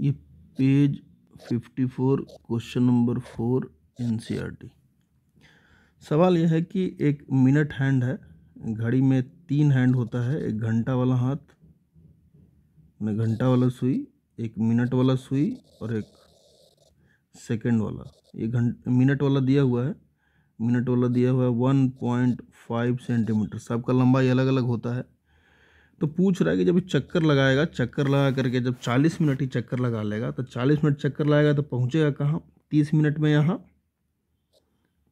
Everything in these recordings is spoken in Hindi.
ये page fifty four question number four NCERT सवाल यह है कि एक मिनट हैंड है घड़ी में तीन हैंड होता है एक घंटा वाला हाथ मैं घंटा वाला सुई एक मिनट वाला सुई और एक सेकंड वाला ये घंट मिनट वाला दिया हुआ है मिनट वाला दिया हुआ है वन पॉइंट फाइव सेंटीमीटर सबका लंबाई अलग अलग होता है तो पूछ रहा है कि जब चक्कर लगाएगा चक्कर लगा करके जब 40 मिनट ही चक्कर लगा लेगा तो 40 मिनट चक्कर लगाएगा तो पहुंचेगा कहाँ 30 मिनट में यहाँ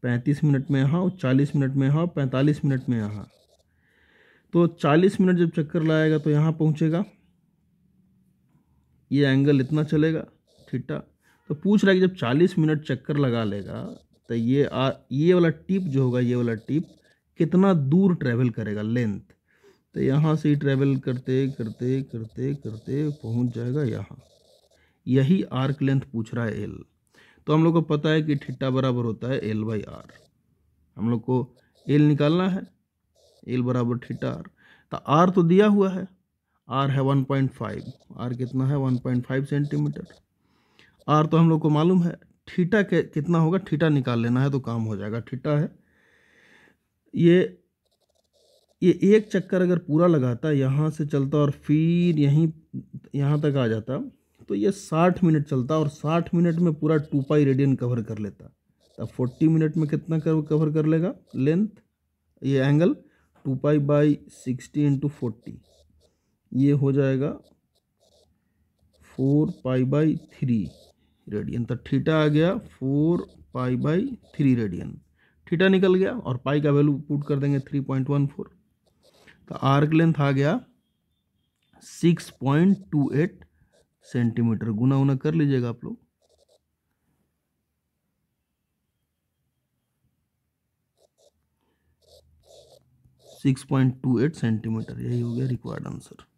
35 मिनट में यहाँ और 40 मिनट में यहाँ और पैंतालीस मिनट में यहाँ तो 40 मिनट जब चक्कर लगाएगा तो यहाँ पहुँचेगा ये एंगल इतना चलेगा ठीठा तो पूछ रहा है कि जब चालीस मिनट चक्कर लगा लेगा तो ये आ ये वाला टिप जो होगा ये वाला टिप कितना दूर ट्रेवल करेगा लेंथ तो यहाँ से ट्रेवल करते करते करते करते पहुँच जाएगा यहाँ यही आर्क लेंथ पूछ रहा है एल तो हम लोग को पता है कि ठिट्टा बराबर होता है एल बाई आर हम लोग को एल निकालना है एल बराबर ठिट्टा आर तो आर तो दिया हुआ है आर है 1.5 आर कितना है 1.5 सेंटीमीटर आर तो हम लोग को मालूम है ठीटा के कितना होगा ठीटा निकाल लेना है तो काम हो जाएगा ठीटा है ये ये एक चक्कर अगर पूरा लगाता यहाँ से चलता और फिर यहीं यहाँ तक आ जाता तो ये साठ मिनट चलता और साठ मिनट में पूरा टू पाई रेडियन कवर कर लेता तब फोर्टी मिनट में कितना कर कवर कर लेगा लेंथ ये angle two pi by sixty into forty ये हो जाएगा four pi by three radian तो थीटा आ गया four pi by three radian theta निकल गया और पाई का वैल्यू पुट कर देंगे थ्री पॉइंट वन फोर तो आर्क लेंथ आ गया six point two eight centimetre गुना उना कर लीजिएगा आप लोग six point two eight centimetre यही हो गया रिक्वायर्ड आंसर